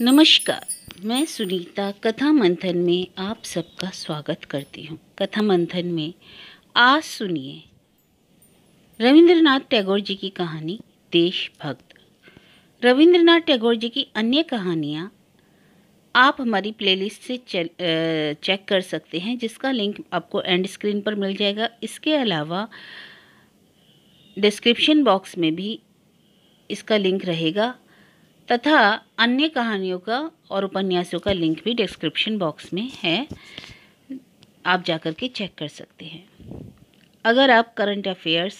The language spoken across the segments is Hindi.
नमस्कार मैं सुनीता कथा मंथन में आप सबका स्वागत करती हूँ कथा मंथन में आज सुनिए रविंद्रनाथ टैगोर जी की कहानी देशभक्त रविंद्रनाथ टैगोर जी की अन्य कहानियाँ आप हमारी प्लेलिस्ट से चेक, चेक कर सकते हैं जिसका लिंक आपको एंड स्क्रीन पर मिल जाएगा इसके अलावा डिस्क्रिप्शन बॉक्स में भी इसका लिंक रहेगा तथा अन्य कहानियों का और उपन्यासों का लिंक भी डिस्क्रिप्शन बॉक्स में है आप जाकर के चेक कर सकते हैं अगर आप करंट अफेयर्स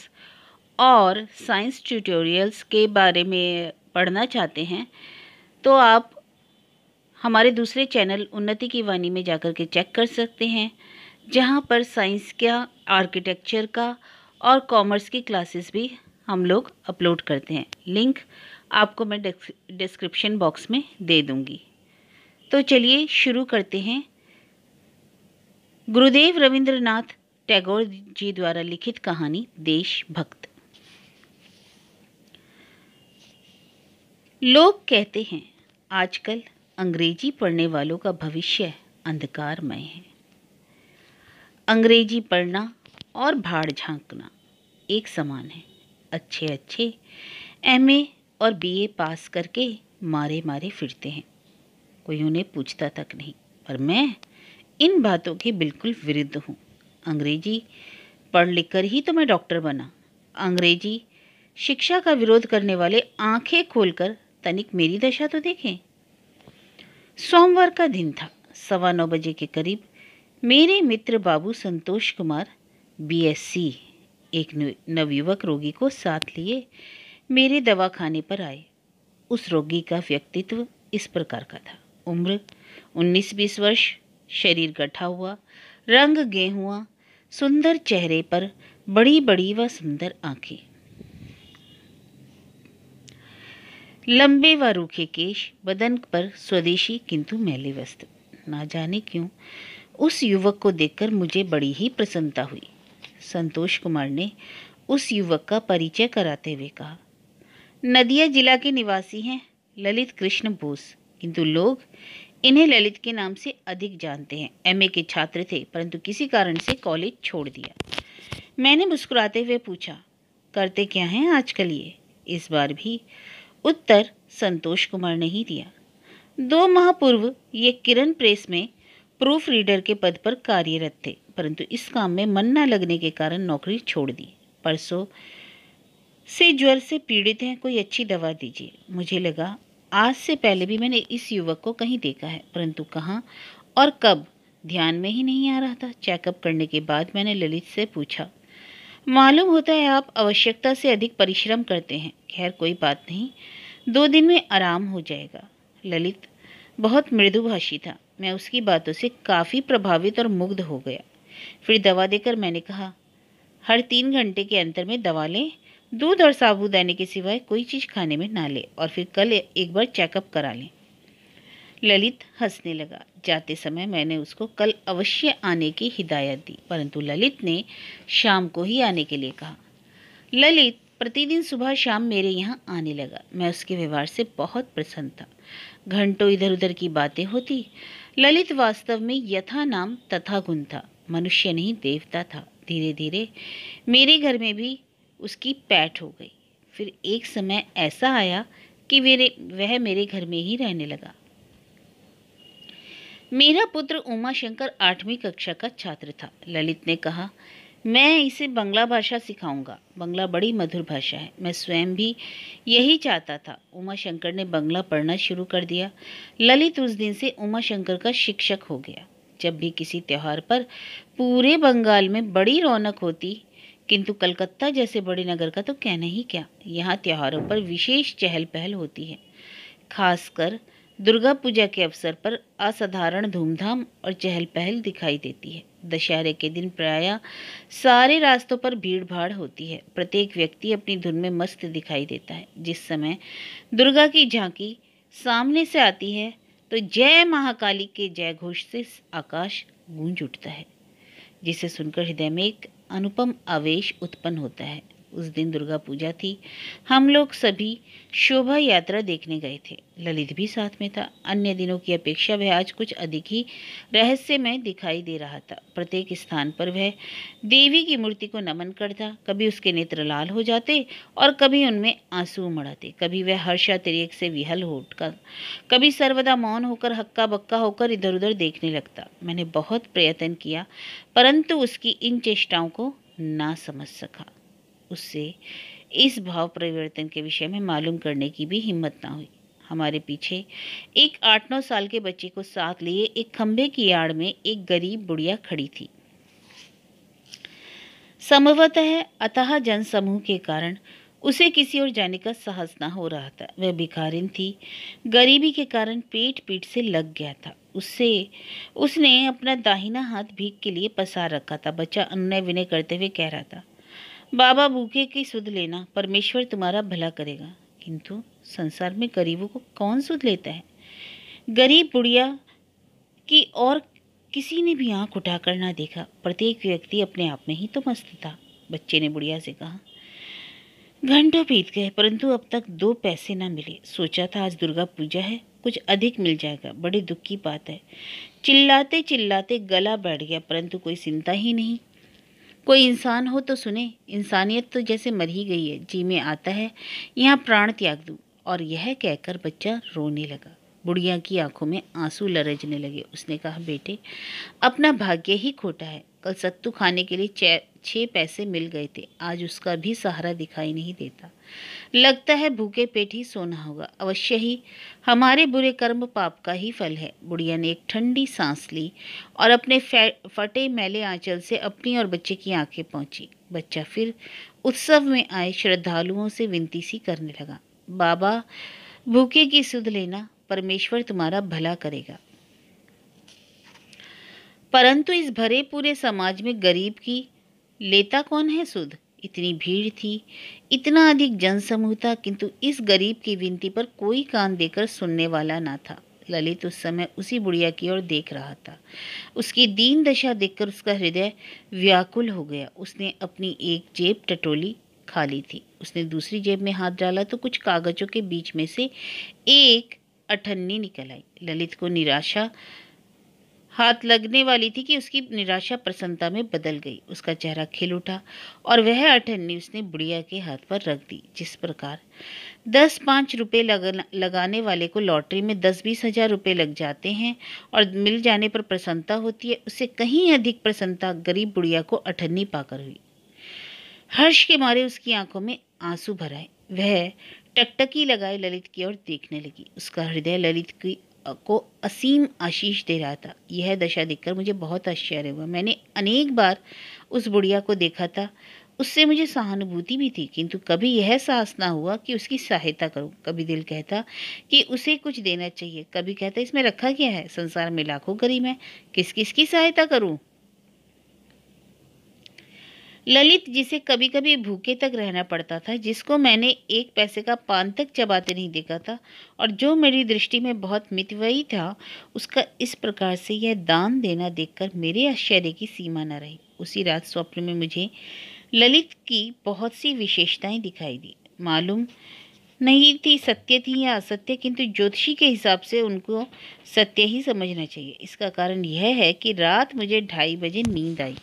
और साइंस ट्यूटोरियल्स के बारे में पढ़ना चाहते हैं तो आप हमारे दूसरे चैनल उन्नति की वाणी में जाकर के चेक कर सकते हैं जहाँ पर साइंस का आर्किटेक्चर का और कॉमर्स की क्लासेस भी हम लोग अपलोड करते हैं लिंक आपको मैं डिस्क्रिप्शन बॉक्स में दे दूंगी तो चलिए शुरू करते हैं गुरुदेव रविंद्रनाथ टैगोर जी द्वारा लिखित कहानी देशभक्त लोग कहते हैं आजकल अंग्रेजी पढ़ने वालों का भविष्य अंधकारमय है अंग्रेजी पढ़ना और भाड़ झांकना एक समान है अच्छे अच्छे एम ए और बीए पास करके मारे मारे फिरते हैं कोई उन्हें पूछता तक नहीं पर मैं इन बातों के बिल्कुल विरुद्ध हूँ अंग्रेजी पढ़ लिख कर ही तो मैं डॉक्टर बना अंग्रेजी शिक्षा का विरोध करने वाले आंखें खोलकर तनिक मेरी दशा तो देखें सोमवार का दिन था सवा नौ बजे के करीब मेरे मित्र बाबू संतोष कुमार बीएससी एक नवयुवक रोगी को साथ लिए मेरे दवा खाने पर आए उस रोगी का व्यक्तित्व इस प्रकार का था उम्र 19-20 वर्ष शरीर गठा हुआ रंग गेहुआ सुंदर चेहरे पर बड़ी बड़ी व सुंदर आंखें लंबे व रूखे केश बदन पर स्वदेशी किंतु मैले वस्त्र ना जाने क्यों उस युवक को देखकर मुझे बड़ी ही प्रसन्नता हुई संतोष कुमार ने उस युवक का परिचय कराते हुए कहा नदिया जिला के निवासी हैं ललित कृष्ण बोस किंतु लोग इन्हें ललित के नाम से अधिक जानते हैं एमए के छात्र थे परंतु किसी कारण से कॉलेज छोड़ दिया मैंने मुस्कुराते हुए पूछा करते क्या हैं आजकल ये इस बार भी उत्तर संतोष कुमार ने ही दिया दो माह पूर्व ये किरण प्रेस में प्रूफ रीडर के पद पर कार्यरत थे परंतु इस काम में मन न लगने के कारण नौकरी छोड़ दी परसों से ज्वर से पीड़ित हैं कोई अच्छी दवा दीजिए मुझे लगा आज से पहले भी मैंने इस युवक को कहीं देखा है परंतु कहाँ और कब ध्यान में ही नहीं आ रहा था चेकअप करने के बाद मैंने ललित से पूछा मालूम होता है आप आवश्यकता से अधिक परिश्रम करते हैं खैर कोई बात नहीं दो दिन में आराम हो जाएगा ललित बहुत मृदुभाषी था मैं उसकी बातों से काफ़ी प्रभावित और मुग्ध हो गया फिर दवा देकर मैंने कहा हर तीन घंटे के अंतर में दवा लें दूध और देने के सिवाय कोई चीज़ खाने में ना ले और फिर कल एक बार चेकअप करा लें ललित हंसने लगा जाते समय मैंने उसको कल अवश्य आने की हिदायत दी परंतु ललित ने शाम को ही आने के लिए कहा ललित प्रतिदिन सुबह शाम मेरे यहाँ आने लगा मैं उसके व्यवहार से बहुत प्रसन्न था घंटों इधर उधर की बातें होती ललित वास्तव में यथा नाम तथा गुण था मनुष्य नहीं देवता था धीरे धीरे मेरे घर में भी उसकी पैठ हो गई फिर एक समय ऐसा आया कि मेरे वह मेरे घर में ही रहने लगा मेरा पुत्र शंकर आठवीं कक्षा का छात्र था ललित ने कहा मैं इसे बंगला भाषा सिखाऊंगा बंगला बड़ी मधुर भाषा है मैं स्वयं भी यही चाहता था उमाशंकर ने बंगला पढ़ना शुरू कर दिया ललित उस दिन से उमाशंकर का शिक्षक हो गया जब भी किसी त्यौहार पर पूरे बंगाल में बड़ी रौनक होती किंतु कलकत्ता जैसे बड़े नगर का तो कहना ही क्या यहाँ त्योहारों पर विशेष चहल पहल होती है खासकर दुर्गा पूजा के अवसर पर असाधारण धूमधाम और चहल पहल दिखाई देती है दशहरे के दिन प्राय सारे रास्तों पर भीड़ भाड़ होती है प्रत्येक व्यक्ति अपनी धुन में मस्त दिखाई देता है जिस समय दुर्गा की झांकी सामने से आती है तो जय महाकाली के जय घोष से आकाश गूंज उठता है जिसे सुनकर हृदय में एक अनुपम आवेश उत्पन्न होता है उस दिन दुर्गा पूजा थी हम लोग सभी शोभा यात्रा देखने गए थे ललित भी साथ में था अन्य दिनों की अपेक्षा वह आज कुछ अधिक ही रहस्यमय दिखाई दे रहा था प्रत्येक स्थान पर वह देवी की मूर्ति को नमन करता कभी उसके नेत्र लाल हो जाते और कभी उनमें आंसू उमड़ाते कभी वह हर्षातिरेक से विहल हो उठकर कभी सर्वदा मौन होकर हक्का बक्का होकर इधर उधर देखने लगता मैंने बहुत प्रयत्न किया परंतु उसकी इन चेष्टाओं को ना समझ सका उससे इस भाव परिवर्तन के विषय में मालूम करने की भी हिम्मत ना हुई हमारे पीछे एक आठ नौ साल के बच्चे को साथ लिए एक खंभे की आड़ में एक गरीब बुढ़िया खड़ी थी संभवतः अतः जन समूह के कारण उसे किसी और जाने का साहस ना हो रहा था वह भिखारिन थी गरीबी के कारण पेट पीट से लग गया था उससे उसने अपना दाहिना हाथ भीख के लिए पसार रखा था बच्चा अन्य विनय करते हुए कह रहा था बाबा भूखे की सुध लेना परमेश्वर तुम्हारा भला करेगा किंतु संसार में गरीबों को कौन सुध लेता है गरीब बुढ़िया की और किसी ने भी आंख उठाकर ना देखा प्रत्येक व्यक्ति अपने आप में ही तो मस्त था बच्चे ने बुढ़िया से कहा घंटों बीत गए परंतु अब तक दो पैसे ना मिले सोचा था आज दुर्गा पूजा है कुछ अधिक मिल जाएगा बड़े दुख की बात है चिल्लाते चिल्लाते गला बैठ गया परंतु कोई चिंता ही नहीं कोई इंसान हो तो सुने इंसानियत तो जैसे मर ही गई है जी में आता है यहाँ प्राण त्याग दूँ और यह कहकर बच्चा रोने लगा बुढ़िया की आंखों में आंसू लरजने लगे उसने कहा बेटे अपना भाग्य ही खोटा है कल सत्तू खाने के लिए छः पैसे मिल गए थे आज उसका भी सहारा दिखाई नहीं देता लगता है भूखे पेट ही सोना होगा अवश्य ही हमारे बुरे कर्म पाप का ही फल है बुढ़िया ने एक ठंडी सांस ली और अपने फटे मैले आंचल से अपनी और बच्चे की आंखें पहुंची बच्चा फिर उत्सव में आए श्रद्धालुओं से विनती सी करने लगा बाबा भूखे की सुध लेना परमेश्वर तुम्हारा भला करेगा परंतु इस भरे पूरे समाज में गरीब की लेता कौन है सुध इतनी भीड़ थी इतना अधिक जनसमूह था किंतु इस गरीब की विनती पर कोई कान देकर सुनने वाला ना था ललित उस समय उसी बुढ़िया की ओर देख रहा था उसकी दीन दशा देखकर उसका हृदय व्याकुल हो गया उसने अपनी एक जेब टटोली खाली थी उसने दूसरी जेब में हाथ डाला तो कुछ कागजों के बीच में से एक अठन्नी निकल आई ललित को निराशा हाथ लगने वाली थी कि उसकी निराशा प्रसन्नता में बदल गई उसका चेहरा खिल उठा और वह अठन्नी उसने बुढ़िया के हाथ पर रख दी जिस प्रकार दस पाँच रुपये लगाने वाले को लॉटरी में दस बीस हजार रुपये लग जाते हैं और मिल जाने पर प्रसन्नता होती है उससे कहीं अधिक प्रसन्नता गरीब बुढ़िया को अठन्नी पाकर हुई हर्ष के मारे उसकी आंखों में आंसू भराए वह टकटकी लगाए ललित की ओर देखने लगी उसका हृदय ललित की को असीम आशीष दे रहा था यह दशा देखकर मुझे बहुत आश्चर्य हुआ मैंने अनेक बार उस बुढ़िया को देखा था उससे मुझे सहानुभूति भी थी किंतु कभी यह साहस ना हुआ कि उसकी सहायता करूं कभी दिल कहता कि उसे कुछ देना चाहिए कभी कहता इसमें रखा क्या है संसार में लाखों गरीब हैं किस किस की सहायता करूं ललित जिसे कभी कभी भूखे तक रहना पड़ता था जिसको मैंने एक पैसे का पान तक चबाते नहीं देखा था और जो मेरी दृष्टि में बहुत मितवयी था उसका इस प्रकार से यह दान देना देखकर मेरे आश्चर्य की सीमा न रही उसी रात स्वप्न में मुझे ललित की बहुत सी विशेषताएं दिखाई दी मालूम नहीं थी सत्य थी या असत्य किंतु ज्योतिषी के हिसाब से उनको सत्य ही समझना चाहिए इसका कारण यह है कि रात मुझे ढाई बजे नींद आई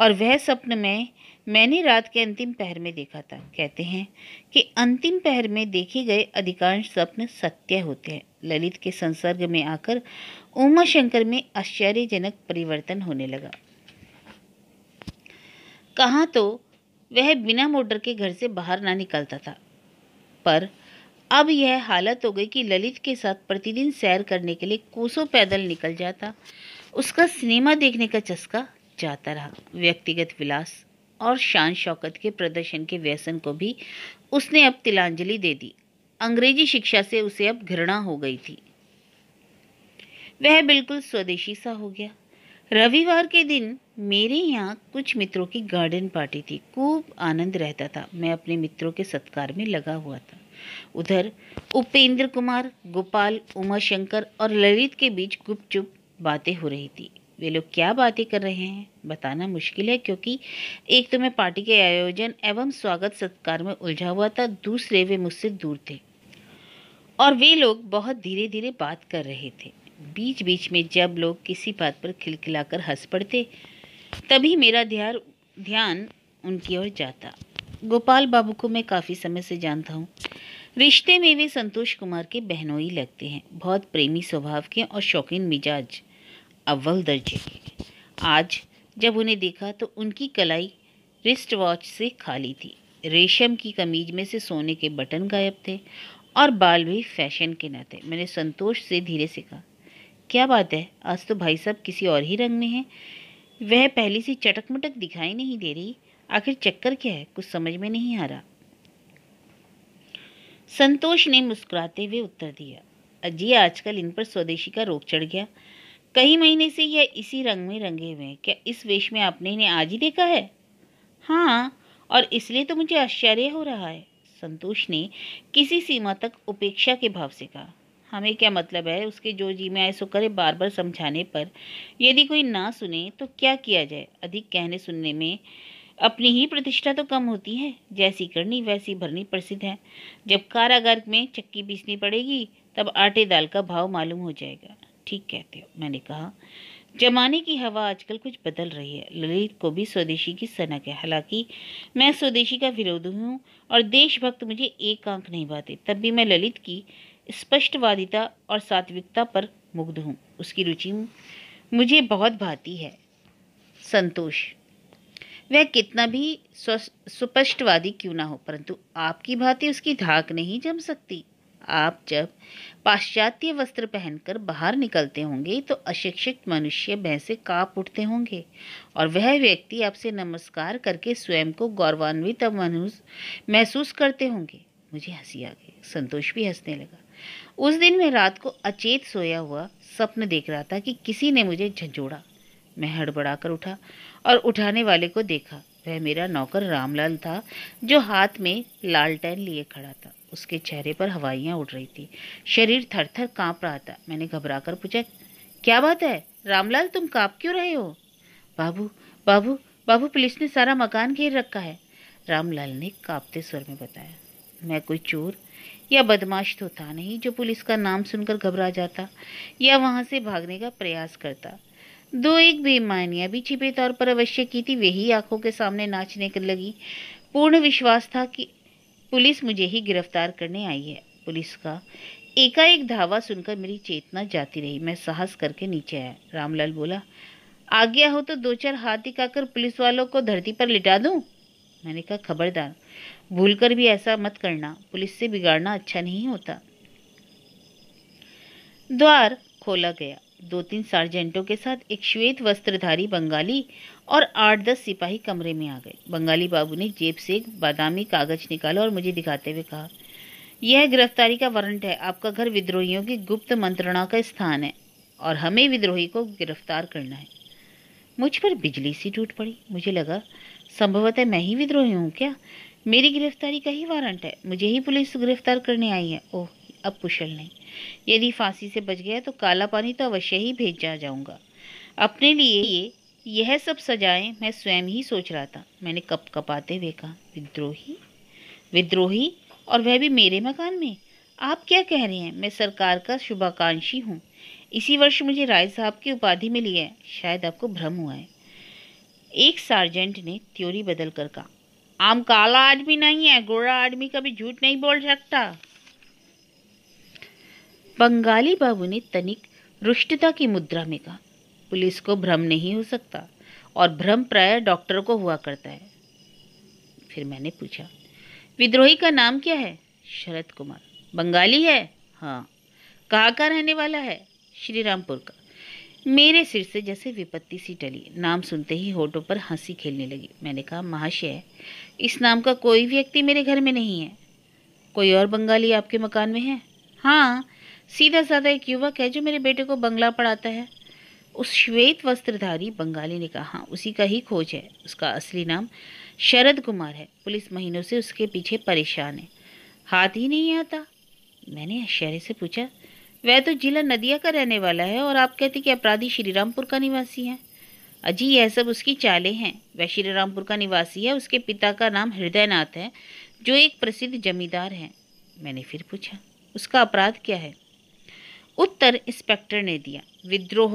और वह स्वप्न में मैंने रात के अंतिम पहर में देखा था कहते हैं कि अंतिम पहर में देखे गए अधिकांश स्वप्न सत्य होते हैं ललित के संसर्ग में आकर उमा शंकर में आश्चर्यजनक परिवर्तन होने लगा कहा तो वह बिना मोटर के घर से बाहर ना निकलता था पर अब यह हालत हो गई कि ललित के साथ प्रतिदिन सैर करने के लिए कोसों पैदल निकल जाता उसका सिनेमा देखने का चस्का जाता रहा व्यक्तिगत विलास और शान शौकत के प्रदर्शन के व्यसन को भी उसने अब तिलांजलि दे दी अंग्रेजी शिक्षा से उसे अब घृणा हो गई थी वह बिल्कुल स्वदेशी सा हो गया रविवार के दिन मेरे यहाँ कुछ मित्रों की गार्डन पार्टी थी खूब आनंद रहता था मैं अपने मित्रों के सत्कार में लगा हुआ था उधर उपेंद्र कुमार गोपाल उमाशंकर और ललित के बीच गुपचुप बातें हो रही थी वे लोग क्या बातें कर रहे हैं बताना मुश्किल है क्योंकि एक तो मैं पार्टी के आयोजन एवं स्वागत सत्कार में उलझा हुआ था दूसरे वे मुझसे दूर थे और वे लोग बहुत धीरे धीरे बात कर रहे थे बीच बीच में जब लोग किसी बात पर खिलखिलाकर हंस पड़ते तभी मेरा ध्यान ध्यान उनकी ओर जाता गोपाल बाबू को मैं काफ़ी समय से जानता हूँ रिश्ते में वे संतोष कुमार के बहनोई लगते हैं बहुत प्रेमी स्वभाव के और शौकीन मिजाज अव्वल दर्जे की आज जब उन्हें देखा तो उनकी कलाई रिस्ट वॉच से खाली थी रेशम की कमीज में से सोने के बटन गायब थे और बाल भी फैशन के न थे मैंने संतोष से धीरे से कहा क्या बात है आज तो भाई साहब किसी और ही रंग में हैं वह पहले से चटक मटक दिखाई नहीं दे रही आखिर चक्कर क्या है कुछ समझ में नहीं आ रहा संतोष ने मुस्कुराते हुए उत्तर दिया अजी आजकल इन पर स्वदेशी का रोग चढ़ गया कई महीने से यह इसी रंग में रंगे हुए हैं क्या इस वेश में आपने इन्हें आज ही देखा है हाँ और इसलिए तो मुझे आश्चर्य हो रहा है संतोष ने किसी सीमा तक उपेक्षा के भाव से कहा हमें क्या मतलब है उसके जो जी में आए सो करे बार बार समझाने पर यदि कोई ना सुने तो क्या किया जाए अधिक कहने सुनने में अपनी ही प्रतिष्ठा तो कम होती है जैसी करनी वैसी भरनी प्रसिद्ध है जब कारागार में चक्की पीसनी पड़ेगी तब आटे दाल का भाव मालूम हो जाएगा ठीक कहते हो मैंने कहा जमाने की हवा आजकल कुछ बदल रही है ललित को भी स्वदेशी की सनक है हालांकि मैं स्वदेशी का विरोधी हूँ और देशभक्त मुझे एक आंख नहीं भाते तब भी मैं ललित की स्पष्टवादिता और सात्विकता पर मुग्ध हूँ उसकी रुचि मुझे बहुत भाती है संतोष वह कितना भी सुपष्टवादी क्यों ना हो परंतु आपकी भांति उसकी धाक नहीं जम सकती आप जब पाश्चात्य वस्त्र पहनकर बाहर निकलते होंगे तो अशिक्षित मनुष्य भय से काँप उठते होंगे और वह व्यक्ति आपसे नमस्कार करके स्वयं को गौरवान्वित मनुष्य महसूस करते होंगे मुझे हंसी आ गई संतोष भी हंसने लगा उस दिन मैं रात को अचेत सोया हुआ सपन देख रहा था कि किसी ने मुझे झंझोड़ा मैं हड़बड़ा कर उठा और उठाने वाले को देखा वह मेरा नौकर रामलाल था जो हाथ में लालटेन लिए खड़ा था उसके चेहरे पर हवाइयाँ उड़ रही थी शरीर थर थर काँप रहा था मैंने घबरा कर पूछा क्या बात है रामलाल तुम काँप क्यों रहे हो बाबू बाबू बाबू पुलिस ने सारा मकान घेर रखा है रामलाल ने कांपते स्वर में बताया मैं कोई चोर या बदमाश तो था नहीं जो पुलिस का नाम सुनकर घबरा जाता या वहाँ से भागने का प्रयास करता दो एक बेमानियाँ भी छिपे तौर पर अवश्य की थी वही आंखों के सामने नाचने कर लगी पूर्ण विश्वास था कि पुलिस मुझे ही गिरफ्तार करने आई है पुलिस का एकाएक धावा सुनकर मेरी चेतना जाती रही मैं साहस करके नीचे आया रामलाल बोला आज्ञा हो तो दो चार हाथ दिखाकर पुलिस वालों को धरती पर लिटा दूं मैंने कहा खबरदार भूलकर भी ऐसा मत करना पुलिस से बिगाड़ना अच्छा नहीं होता द्वार खोला गया दो तीन सार्जेंटों के साथ एक श्वेत वस्त्रधारी बंगाली और आठ दस सिपाही कमरे में आ गए बंगाली बाबू ने जेब से एक बादामी कागज निकाला और मुझे दिखाते हुए कहा यह गिरफ्तारी का वारंट है आपका घर विद्रोहियों की गुप्त मंत्रणा का स्थान है और हमें विद्रोही को गिरफ्तार करना है मुझ पर बिजली सी टूट पड़ी मुझे लगा संभवतः मैं ही विद्रोही हूँ क्या मेरी गिरफ्तारी का ही वारंट है मुझे ही पुलिस गिरफ्तार करने आई है ओह अब कुशल नहीं यदि फांसी से बच गया तो काला पानी तो अवश्य ही भेज जा जाऊंगा अपने लिए ये यह सब सजाएं मैं स्वयं ही सोच रहा था मैंने कप कपाते हुए कहा विद्रोही विद्रोही और वह भी मेरे मकान में आप क्या कह रहे हैं मैं सरकार का शुभाकांक्षी हूँ इसी वर्ष मुझे राय साहब की उपाधि मिली है शायद आपको भ्रम हुआ है एक सार्जेंट ने त्योरी बदल कर कहा आम काला आदमी नहीं है गोरा आदमी कभी झूठ नहीं बोल सकता बंगाली बाबू ने तनिक रुष्टता की मुद्रा में कहा पुलिस को भ्रम नहीं हो सकता और भ्रम प्राय डॉक्टर को हुआ करता है फिर मैंने पूछा विद्रोही का नाम क्या है शरद कुमार बंगाली है हाँ कहाँ का रहने वाला है श्री रामपुर का मेरे सिर से जैसे विपत्ति सी टली नाम सुनते ही होठों पर हंसी खेलने लगी मैंने कहा महाशय इस नाम का कोई व्यक्ति मेरे घर में नहीं है कोई और बंगाली आपके मकान में है हाँ सीधा साधा एक युवक है जो मेरे बेटे को बंगला पढ़ाता है उस श्वेत वस्त्रधारी बंगाली ने कहा हाँ उसी का ही खोज है उसका असली नाम शरद कुमार है पुलिस महीनों से उसके पीछे परेशान है हाथ ही नहीं आता मैंने आश्चर्य से पूछा वह तो जिला नदिया का रहने वाला है और आप कहते कि अपराधी श्रीरामपुर का निवासी है अजी यह सब उसकी चालें हैं वह श्रीरामपुर का निवासी है उसके पिता का नाम हृदयनाथ है जो एक प्रसिद्ध जमींदार हैं मैंने फिर पूछा उसका अपराध क्या है उत्तर इंस्पेक्टर ने दिया विद्रोह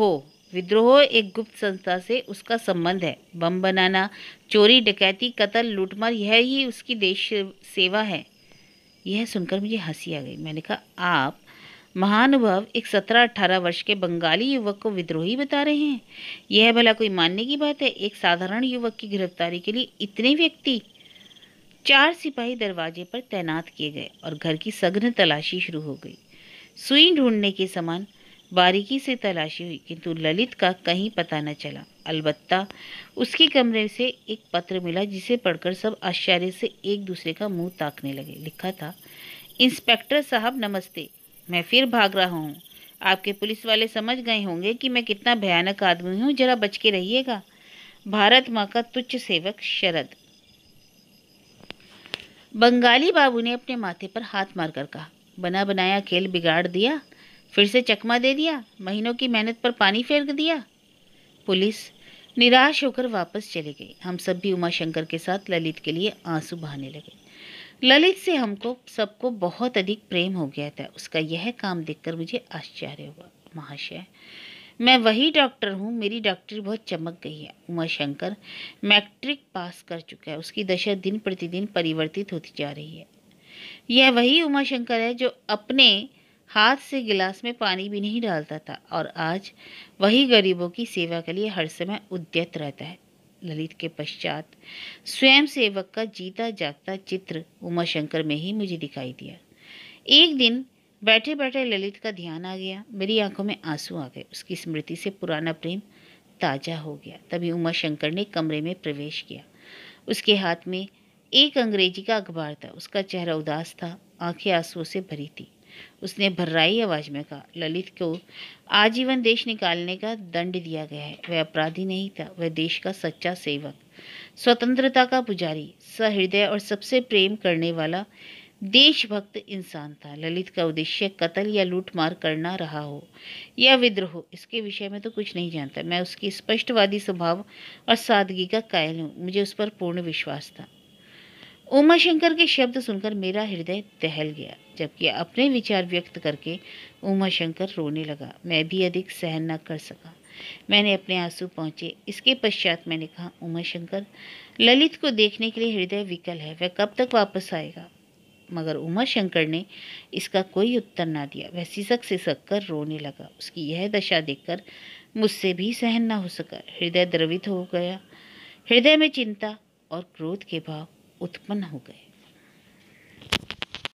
विद्रोह एक गुप्त संस्था से उसका संबंध है बम बनाना चोरी डकैती कत्ल लूटमार यह ही उसकी देश सेवा है यह सुनकर मुझे हंसी आ गई मैंने कहा आप महानुभव एक सत्रह अठारह वर्ष के बंगाली युवक को विद्रोही बता रहे हैं यह भला कोई मानने की बात है एक साधारण युवक की गिरफ्तारी के लिए इतने व्यक्ति चार सिपाही दरवाजे पर तैनात किए गए और घर की सघन तलाशी शुरू हो गई सुई ढूंढने के समान बारीकी से तलाशी हुई किंतु ललित का कहीं पता न चला अलबत्ता उसके कमरे से एक पत्र मिला जिसे पढ़कर सब आश्चर्य से एक दूसरे का मुंह ताकने लगे लिखा था इंस्पेक्टर साहब नमस्ते मैं फिर भाग रहा हूँ आपके पुलिस वाले समझ गए होंगे कि मैं कितना भयानक आदमी हूँ जरा बच के रहिएगा भारत माँ का तुच्छ सेवक शरद बंगाली बाबू ने अपने माथे पर हाथ मारकर कहा बना बनाया खेल बिगाड़ दिया फिर से चकमा दे दिया महीनों की मेहनत पर पानी फेंक दिया पुलिस निराश होकर वापस चले गई हम सब भी उमाशंकर के साथ ललित के लिए आंसू बहाने लगे ललित से हमको सबको बहुत अधिक प्रेम हो गया था उसका यह काम देखकर मुझे आश्चर्य हुआ महाशय मैं वही डॉक्टर हूँ मेरी डॉक्टरी बहुत चमक गई है उमाशंकर मैट्रिक पास कर चुका है उसकी दशा दिन प्रतिदिन परिवर्तित होती जा रही है यह वही उमाशंकर है जो अपने हाथ से गिलास में पानी भी नहीं डालता था और आज वही गरीबों की सेवा के लिए हर समय उद्यत रहता है ललित के पश्चात स्वयं सेवक का जीता जागता चित्र उमाशंकर में ही मुझे दिखाई दिया एक दिन बैठे बैठे ललित का ध्यान आ गया मेरी आंखों में आंसू आ गए उसकी स्मृति से पुराना प्रेम ताजा हो गया तभी उमाशंकर ने कमरे में प्रवेश किया उसके हाथ में एक अंग्रेजी का अखबार था उसका चेहरा उदास था आंखें आंसुओं से भरी थी उसने भर्राई आवाज में कहा ललित को आजीवन देश निकालने का दंड दिया गया है वह अपराधी नहीं था वह देश का सच्चा सेवक स्वतंत्रता का पुजारी सहृदय और सबसे प्रेम करने वाला देशभक्त इंसान था ललित का उद्देश्य कत्ल या लूटमार करना रहा हो या विद्रोह इसके विषय में तो कुछ नहीं जानता मैं उसकी स्पष्टवादी स्वभाव और सादगी का कायल हूँ मुझे उस पर पूर्ण विश्वास था उमा शंकर के शब्द सुनकर मेरा हृदय दहल गया जबकि अपने विचार व्यक्त करके उमा शंकर रोने लगा मैं भी अधिक सहन न कर सका मैंने अपने आंसू पहुँचे इसके पश्चात मैंने कहा उमा शंकर ललित को देखने के लिए हृदय विकल है वह कब तक वापस आएगा मगर उमा शंकर ने इसका कोई उत्तर ना दिया वह सिसक सिसक कर रोने लगा उसकी यह दशा देखकर मुझसे भी सहन ना हो सका हृदय द्रवित हो गया हृदय में चिंता और क्रोध के भाव उत्पन्न हो गए